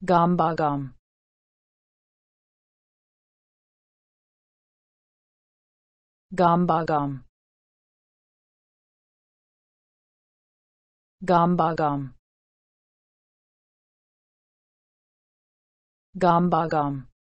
Gombagom Gombagom Gombagom Gombagom